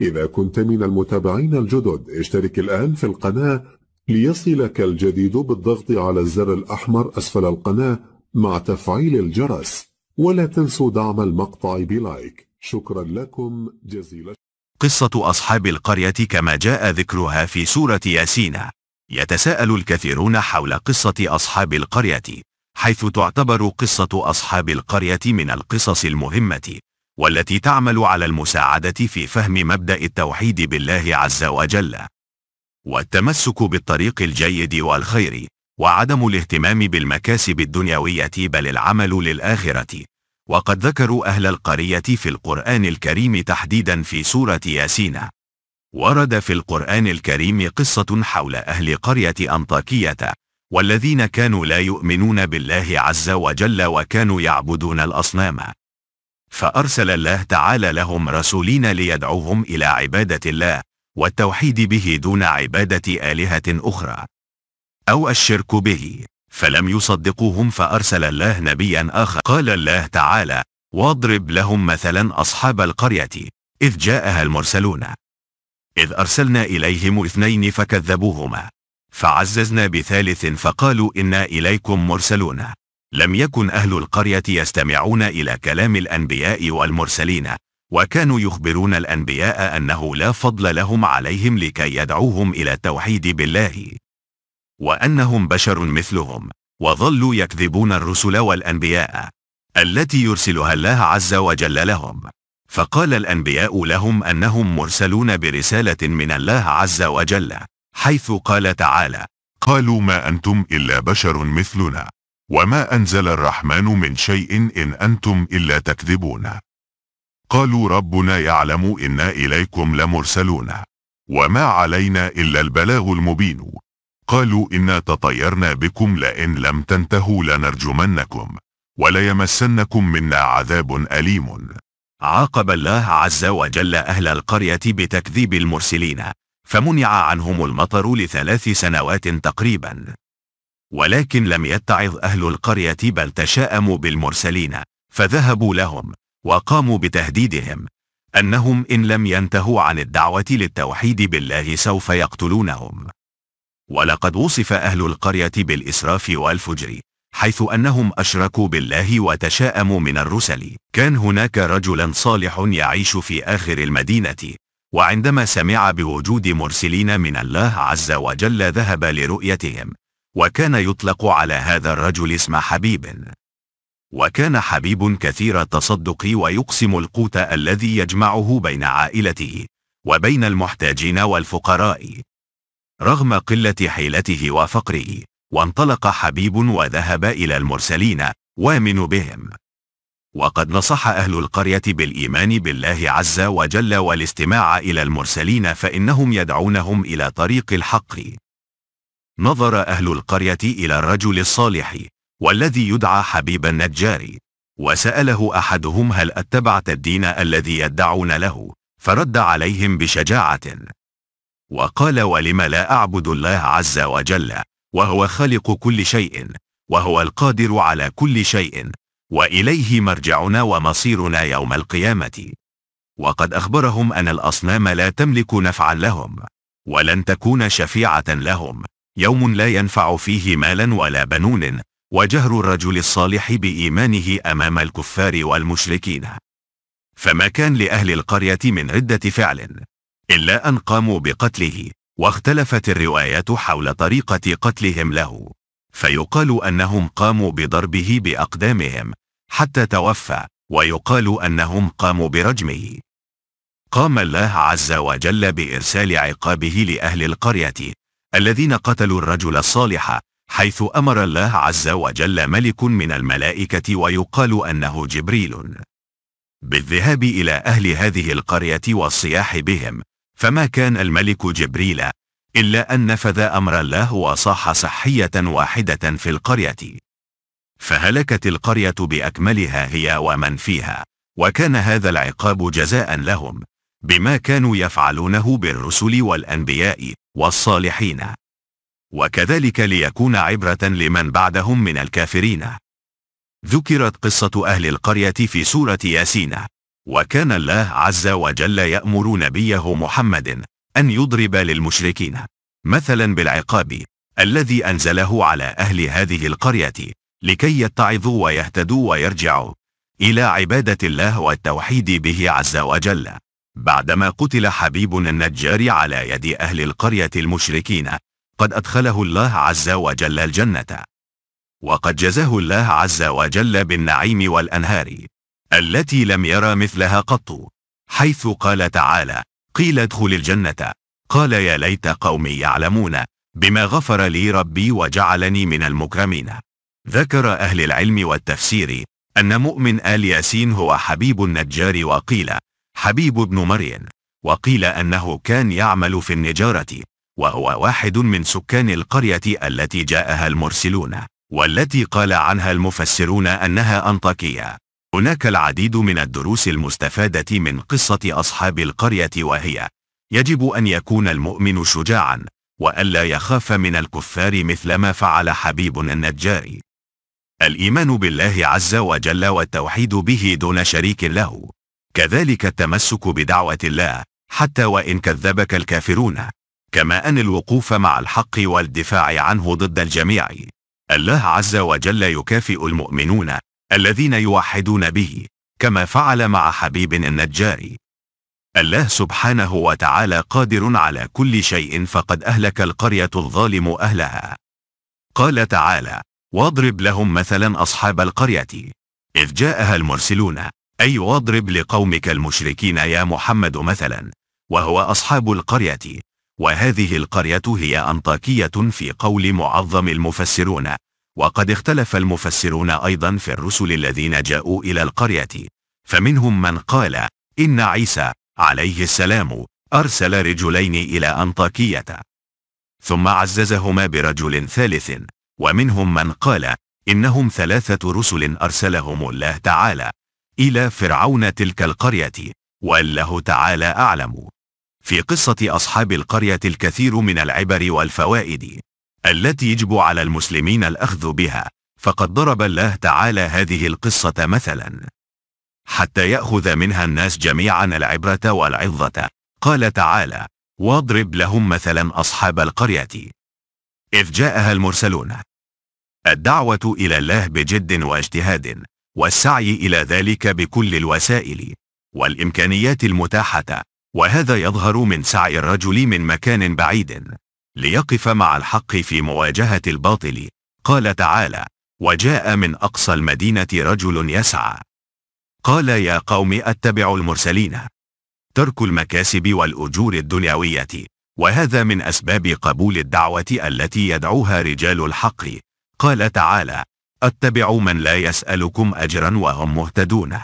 إذا كنت من المتابعين الجدد اشترك الآن في القناة ليصلك الجديد بالضغط على الزر الأحمر أسفل القناة مع تفعيل الجرس ولا تنسوا دعم المقطع بلايك شكرا لكم جزيلا قصة أصحاب القرية كما جاء ذكرها في سورة ياسين يتساءل الكثيرون حول قصة أصحاب القرية حيث تعتبر قصة أصحاب القرية من القصص المهمة والتي تعمل على المساعدة في فهم مبدأ التوحيد بالله عز وجل والتمسك بالطريق الجيد والخير وعدم الاهتمام بالمكاسب الدنيوية بل العمل للآخرة وقد ذكروا أهل القرية في القرآن الكريم تحديدا في سورة ياسين ورد في القرآن الكريم قصة حول أهل قرية أنطاكية والذين كانوا لا يؤمنون بالله عز وجل وكانوا يعبدون الأصنام فأرسل الله تعالى لهم رسولين ليدعوهم إلى عبادة الله والتوحيد به دون عبادة آلهة أخرى أو الشرك به فلم يصدقوهم فأرسل الله نبيا آخر قال الله تعالى واضرب لهم مثلا أصحاب القرية إذ جاءها المرسلون إذ أرسلنا إليهم اثنين فكذبوهما فعززنا بثالث فقالوا إنا إليكم مرسلون لم يكن أهل القرية يستمعون إلى كلام الأنبياء والمرسلين وكانوا يخبرون الأنبياء أنه لا فضل لهم عليهم لكي يدعوهم إلى التوحيد بالله وأنهم بشر مثلهم وظلوا يكذبون الرسل والأنبياء التي يرسلها الله عز وجل لهم فقال الأنبياء لهم أنهم مرسلون برسالة من الله عز وجل حيث قال تعالى قالوا ما أنتم إلا بشر مثلنا وما أنزل الرحمن من شيء إن أنتم إلا تكذبون قالوا ربنا يعلم إنا إليكم لمرسلون وما علينا إلا البلاغ المبين قالوا إنا تطيرنا بكم لئن لم تنتهوا لنرجمنكم وليمسنكم منا عذاب أليم عاقب الله عز وجل أهل القرية بتكذيب المرسلين فمنع عنهم المطر لثلاث سنوات تقريبا ولكن لم يتعظ أهل القرية بل تشاءموا بالمرسلين فذهبوا لهم وقاموا بتهديدهم أنهم إن لم ينتهوا عن الدعوة للتوحيد بالله سوف يقتلونهم ولقد وصف أهل القرية بالإسراف والفجر حيث أنهم أشركوا بالله وتشاءموا من الرسل كان هناك رجلا صالح يعيش في آخر المدينة وعندما سمع بوجود مرسلين من الله عز وجل ذهب لرؤيتهم وكان يطلق على هذا الرجل اسم حبيب وكان حبيب كثير التصدق ويقسم القوت الذي يجمعه بين عائلته وبين المحتاجين والفقراء رغم قلة حيلته وفقره وانطلق حبيب وذهب إلى المرسلين وامن بهم وقد نصح أهل القرية بالإيمان بالله عز وجل والاستماع إلى المرسلين فإنهم يدعونهم إلى طريق الحق نظر أهل القرية إلى الرجل الصالح والذي يدعى حبيب النجار وسأله أحدهم هل اتبعت الدين الذي يدعون له فرد عليهم بشجاعة وقال ولم لا أعبد الله عز وجل وهو خالق كل شيء وهو القادر على كل شيء وإليه مرجعنا ومصيرنا يوم القيامة وقد أخبرهم أن الأصنام لا تملك نفعا لهم ولن تكون شفيعة لهم يوم لا ينفع فيه مال ولا بنون وجهر الرجل الصالح بإيمانه أمام الكفار والمشركين فما كان لأهل القرية من ردة فعل إلا أن قاموا بقتله واختلفت الروايات حول طريقة قتلهم له فيقال أنهم قاموا بضربه بأقدامهم حتى توفى ويقال أنهم قاموا برجمه قام الله عز وجل بإرسال عقابه لأهل القرية الذين قتلوا الرجل الصالح حيث أمر الله عز وجل ملك من الملائكة ويقال أنه جبريل بالذهاب إلى أهل هذه القرية والصياح بهم فما كان الملك جبريل إلا أن نفذ أمر الله وصاح صحية واحدة في القرية فهلكت القرية بأكملها هي ومن فيها وكان هذا العقاب جزاء لهم بما كانوا يفعلونه بالرسل والأنبياء والصالحين وكذلك ليكون عبرة لمن بعدهم من الكافرين ذكرت قصة أهل القرية في سورة ياسين وكان الله عز وجل يأمر نبيه محمد أن يضرب للمشركين مثلا بالعقاب الذي أنزله على أهل هذه القرية لكي يتعظوا ويهتدوا ويرجعوا إلى عبادة الله والتوحيد به عز وجل بعدما قتل حبيب النجار على يد أهل القرية المشركين قد أدخله الله عز وجل الجنة وقد جزاه الله عز وجل بالنعيم والأنهار التي لم يرى مثلها قط حيث قال تعالى قيل ادخل الجنة قال يا ليت قومي يعلمون بما غفر لي ربي وجعلني من المكرمين ذكر أهل العلم والتفسير أن مؤمن آل ياسين هو حبيب النجار وقيل حبيب بن مرين وقيل أنه كان يعمل في النجارة وهو واحد من سكان القرية التي جاءها المرسلون والتي قال عنها المفسرون أنها أنطاكية هناك العديد من الدروس المستفادة من قصة أصحاب القرية وهي يجب أن يكون المؤمن شجاعا وألا يخاف من الكفار مثلما فعل حبيب النجاري الإيمان بالله عز وجل والتوحيد به دون شريك له كذلك التمسك بدعوة الله حتى وإن كذبك الكافرون كما أن الوقوف مع الحق والدفاع عنه ضد الجميع الله عز وجل يكافئ المؤمنون الذين يوحدون به كما فعل مع حبيب النجاري الله سبحانه وتعالى قادر على كل شيء فقد أهلك القرية الظالم أهلها قال تعالى واضرب لهم مثلا أصحاب القرية إذ جاءها المرسلون أي واضرب لقومك المشركين يا محمد مثلا وهو أصحاب القرية وهذه القرية هي أنطاكية في قول معظم المفسرون وقد اختلف المفسرون أيضا في الرسل الذين جاءوا إلى القرية فمنهم من قال إن عيسى عليه السلام أرسل رجلين إلى أنطاكية ثم عززهما برجل ثالث ومنهم من قال إنهم ثلاثة رسل أرسلهم الله تعالى إلى فرعون تلك القرية والله تعالى أعلم في قصة أصحاب القرية الكثير من العبر والفوائد التي يجب على المسلمين الأخذ بها فقد ضرب الله تعالى هذه القصة مثلا حتى يأخذ منها الناس جميعا العبرة والعظة قال تعالى واضرب لهم مثلا أصحاب القرية إذ جاءها المرسلون الدعوة إلى الله بجد واجتهاد والسعي إلى ذلك بكل الوسائل والإمكانيات المتاحة وهذا يظهر من سعي الرجل من مكان بعيد ليقف مع الحق في مواجهة الباطل قال تعالى وجاء من أقصى المدينة رجل يسعى قال يا قوم أتبع المرسلين ترك المكاسب والأجور الدنيوية وهذا من أسباب قبول الدعوة التي يدعوها رجال الحق قال تعالى اتبعوا من لا يسألكم أجرا وهم مهتدون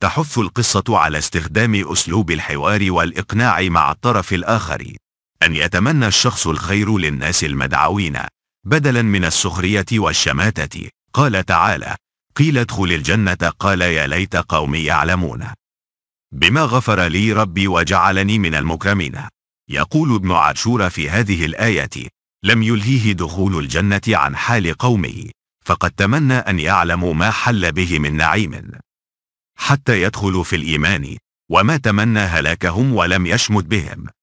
تحث القصة على استخدام أسلوب الحوار والإقناع مع الطرف الآخر أن يتمنى الشخص الخير للناس المدعوين بدلا من السخرية والشماتة قال تعالى قيل ادخل الجنة قال يا ليت قومي يعلمون بما غفر لي ربي وجعلني من المكرمين يقول ابن عاشور في هذه الآية لم يلهيه دخول الجنة عن حال قومه فقد تمنى أن يعلموا ما حل به من نعيم حتى يدخلوا في الإيمان وما تمنى هلاكهم ولم يشمد بهم